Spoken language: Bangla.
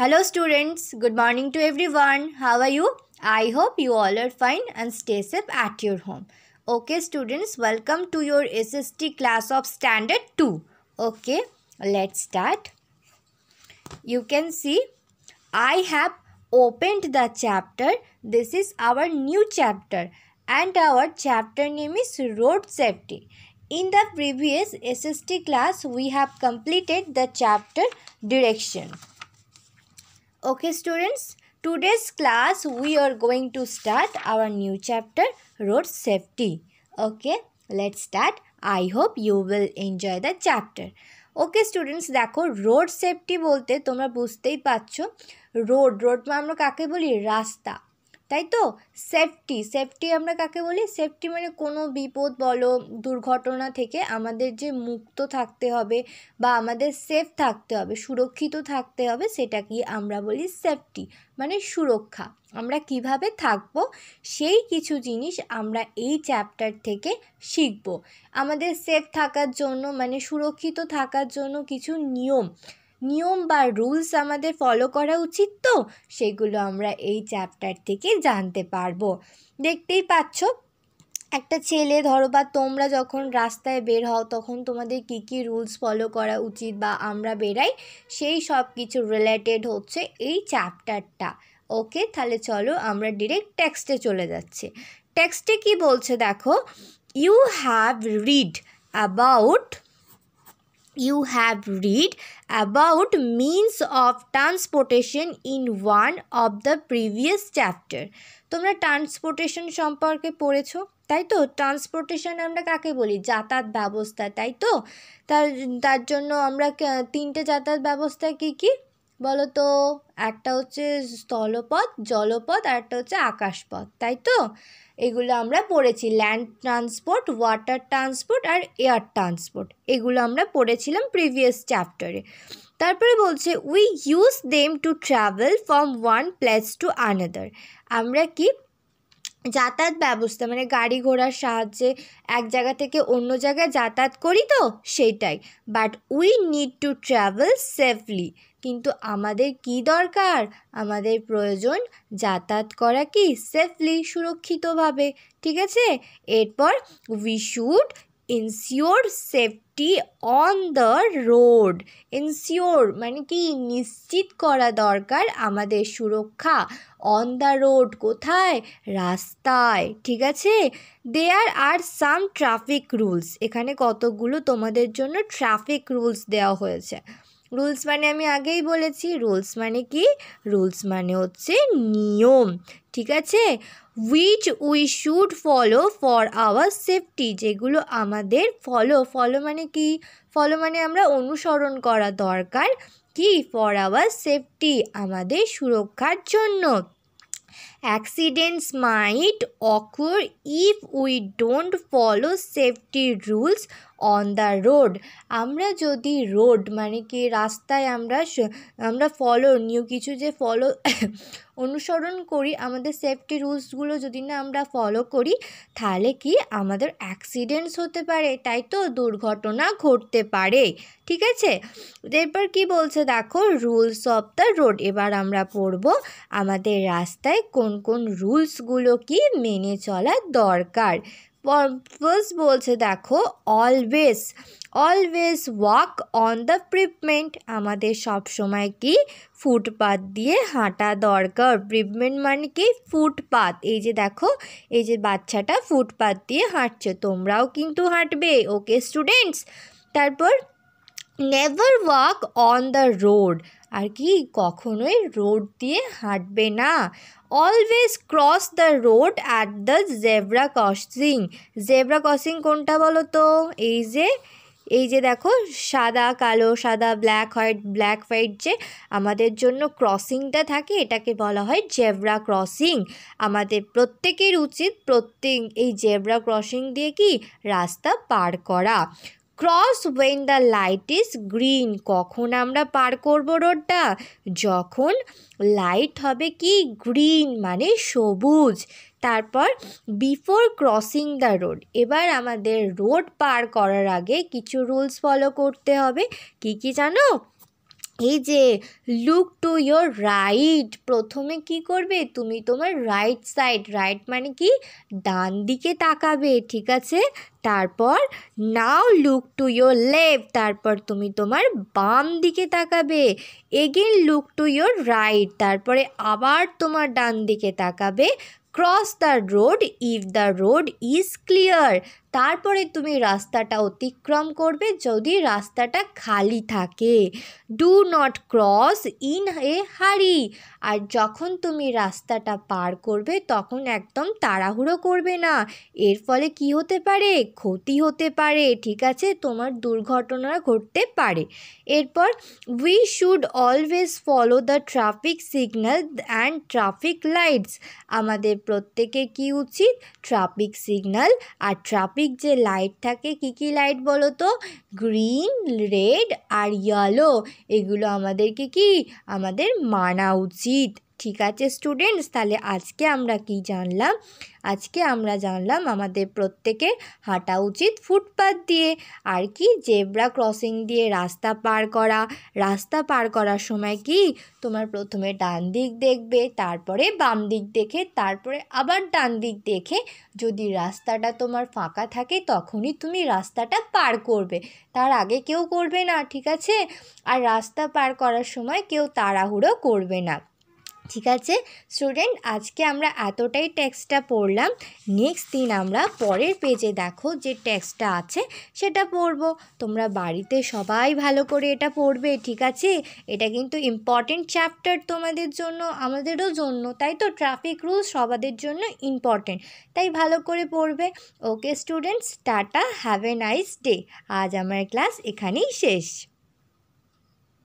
Hello students, good morning to everyone. How are you? I hope you all are fine and stay safe at your home. Okay students, welcome to your SST class of standard 2. Okay, let's start. You can see I have opened the chapter. This is our new chapter and our chapter name is road safety. In the previous SST class, we have completed the chapter direction. Okay students, today's class we are going to start our new chapter road safety. Okay, let's start. I hope you will enjoy the chapter. Okay students দেখো রোড সেফটি বলতে তোমরা বুঝতেই পারছো রোড রোড আমরা কাকে বলি রাস্তা তাই তো সেফটি সেফটি আমরা কাকে বলি সেফটি মানে কোনো বিপদ বলো দুর্ঘটনা থেকে আমাদের যে মুক্ত থাকতে হবে বা আমাদের সেফ থাকতে হবে সুরক্ষিত থাকতে হবে সেটা কি আমরা বলি সেফটি মানে সুরক্ষা আমরা কিভাবে থাকব সেই কিছু জিনিস আমরা এই চ্যাপ্টার থেকে শিখব আমাদের সেফ থাকার জন্য মানে সুরক্ষিত থাকার জন্য কিছু নিয়ম নিয়ম বা রুলস আমাদের ফলো করা উচিত তো সেগুলো আমরা এই চ্যাপ্টার থেকে জানতে পারবো দেখতেই পাচ্ছ একটা ছেলে ধরো বা তোমরা যখন রাস্তায় বের হও তখন তোমাদের কি কি রুলস ফলো করা উচিত বা আমরা বেরাই সেই সব কিছু রিলেটেড হচ্ছে এই চ্যাপ্টারটা ওকে তাহলে চলো আমরা ডিরেক্ট টেক্সটে চলে যাচ্ছি টেক্সটে কি বলছে দেখো you have read about you have read about means of transportation in one of the previous chapter তোমরা ট্রান্সপোর্টেশন সম্পর্কে পড়েছো তাই তো ট্রান্সপোর্টেশন আমরা কাকে বলি যাতায়াত ব্যবস্থা তাই তো তার তার জন্য আমরা তিনটে যাতায়াত ব্যবস্থা কী কী বলো তো একটা হচ্ছে স্থলপথ জলপথ আর একটা হচ্ছে আকাশপথ তাই তো এগুলো আমরা পড়েছি ল্যান্ড ট্রান্সপোর্ট ওয়াটার ট্রান্সপোর্ট আর এয়ার ট্রান্সপোর্ট এগুলো আমরা পড়েছিলাম প্রিভিয়াস চ্যাপ্টারে তারপরে বলছে we use them to travel from one place to another আমরা কি যাতায়াত ব্যবস্থা মানে গাড়ি ঘোড়ার সাহায্যে এক জায়গা থেকে অন্য জায়গায় যাতায়াত করি তো সেইটাই but we need to travel safely কিন্তু আমাদের কি দরকার আমাদের প্রয়োজন যাতায়াত করা কি সেফলি সুরক্ষিতভাবে ঠিক আছে এরপর we should ensure safety on the road ensure মানে কি নিশ্চিত করা দরকার আমাদের সুরক্ষা অন দ্য রোড কোথায় রাস্তায় ঠিক আছে দেয়ার আর সাম ট্রাফিক রুলস এখানে কতগুলো তোমাদের জন্য ট্রাফিক রুলস দেওয়া হয়েছে রুলস মানে আমি আগেই বলেছি রুলস মানে কি রুলস মানে হচ্ছে নিয়ম ঠিক আছে which we should follow for our safety যেগুলো আমাদের ফলো ফলো মানে কি ফলো মানে আমরা অনুসরণ করা দরকার কি ফর আওয়ার সেফটি আমাদের সুরক্ষার জন্য accidents might occur if we don't follow safety rules on the road আমরা যদি রোড মানে কি রাস্তায় আমরা আমরা ফলো নিউ কিছু যে ফলো অনুসরণ করি আমাদের সেফটি রুলসগুলো যদি না আমরা ফলো করি তাহলে কি আমাদের অ্যাক্সিডেন্টস হতে পারে তাই তো দুর্ঘটনা ঘটতে পারে ঠিক আছে এরপর কি বলছে দেখো রুলস অফ দ্য রোড এবার আমরা পড়ব আমাদের রাস্তায় কোন কোন রুলসগুলো কি মেনে চলা দরকার পম্পস বলছে দেখো always always walk on the pavement আমাদের সবসময় কি ফুটপাথ দিয়ে হাঁটা দরকার প্রিভমেন্ট মানে কি ফুটপাথ এই যে দেখো এই যে বাচ্চাটা ফুটপাথ দিয়ে হাঁটছে তোমরাও কিন্তু হাঁটবে ওকে স্টুডেন্টস তারপর never walk on the road আর কি কখনোই রোড দিয়ে হাঁটবে না always cross the road at the zebra crossing zebra crossing কোনটা বলো তো এই যে এই যে দেখো সাদা কালো সাদা ব্ল্যাক হোয়াইট ব্ল্যাক হোয়াইট যে আমাদের জন্য ক্রসিংটা থাকে এটাকে বলা হয় জেব্রা ক্রসিং আমাদের প্রত্যেকের উচিত প্রত্যেক এই জেব্রা ক্রসিং দিয়ে কি রাস্তা পার করা cross when the light is green কখন আমরা পার করবো রোডটা যখন লাইট হবে কি গ্রিন মানে সবুজ তারপর বিফোর ক্রসিং দ্য রোড এবার আমাদের রোড পার করার আগে কিছু রুলস ফলো করতে হবে কি কি জানো এই যে লুক টু ইয়োর রাইট প্রথমে কি করবে তুমি তোমার রাইট সাইড রাইট মানে কি ডান দিকে তাকাবে ঠিক আছে তারপর now look to your left তারপর তুমি তোমার বাম দিকে তাকাবে again look to your right তারপরে আবার তোমার ডান দিকে তাকাবে cross the road if the road is clear তারপরে তুমি রাস্তাটা অতিক্রম করবে যদি রাস্তাটা খালি থাকে do not cross in a hurry আর যখন তুমি রাস্তাটা পার করবে তখন একদম তাড়াহুড়ো করবে না এর ফলে কি হতে পারে ক্ষতি হতে পারে ঠিক আছে তোমার দুর্ঘটনা ঘটতে পারে এরপর we should always follow the traffic signal and traffic lights আমাদের প্রত্যেকে কি উচিত ট্রাফিক সিগন্যাল আর ট্রাফিক চারিদিক যে লাইট থাকে কী কী লাইট বলো তো গ্রিন রেড আর ইয়েলো এগুলো আমাদেরকে কি আমাদের মানা উচিত ঠিক আছে স্টুডেন্টস তাহলে আজকে আমরা কি জানলাম আজকে আমরা জানলাম আমাদের প্রত্যেকের হাঁটা উচিত ফুটপাথ দিয়ে আর কি জেব্রা ক্রসিং দিয়ে রাস্তা পার করা রাস্তা পার করার সময় কি তোমার প্রথমে ডান দিক দেখবে তারপরে বাম দিক দেখে তারপরে আবার ডান দিক দেখে যদি রাস্তাটা তোমার ফাঁকা থাকে তখনই তুমি রাস্তাটা পার করবে তার আগে কেউ করবে না ঠিক আছে আর রাস্তা পার করার সময় কেউ তাড়াহুড়ো করবে না ঠিক আছে স্টুডেন্ট আজকে আমরা এতটাই টেক্সটটা পড়লাম নেক্সট দিন আমরা পরের পেজে দেখো যে টেক্সটটা আছে সেটা পড়ব তোমরা বাড়িতে সবাই ভালো করে এটা পড়বে ঠিক আছে এটা কিন্তু ইম্পর্টেন্ট চ্যাপ্টার তোমাদের জন্য আমাদেরও জন্য তাই তো ট্রাফিক রুলস সবাদের জন্য ইম্পর্টেন্ট তাই ভালো করে পড়বে okay students tata have a nice day আজ আমার ক্লাস এখানেই শেষ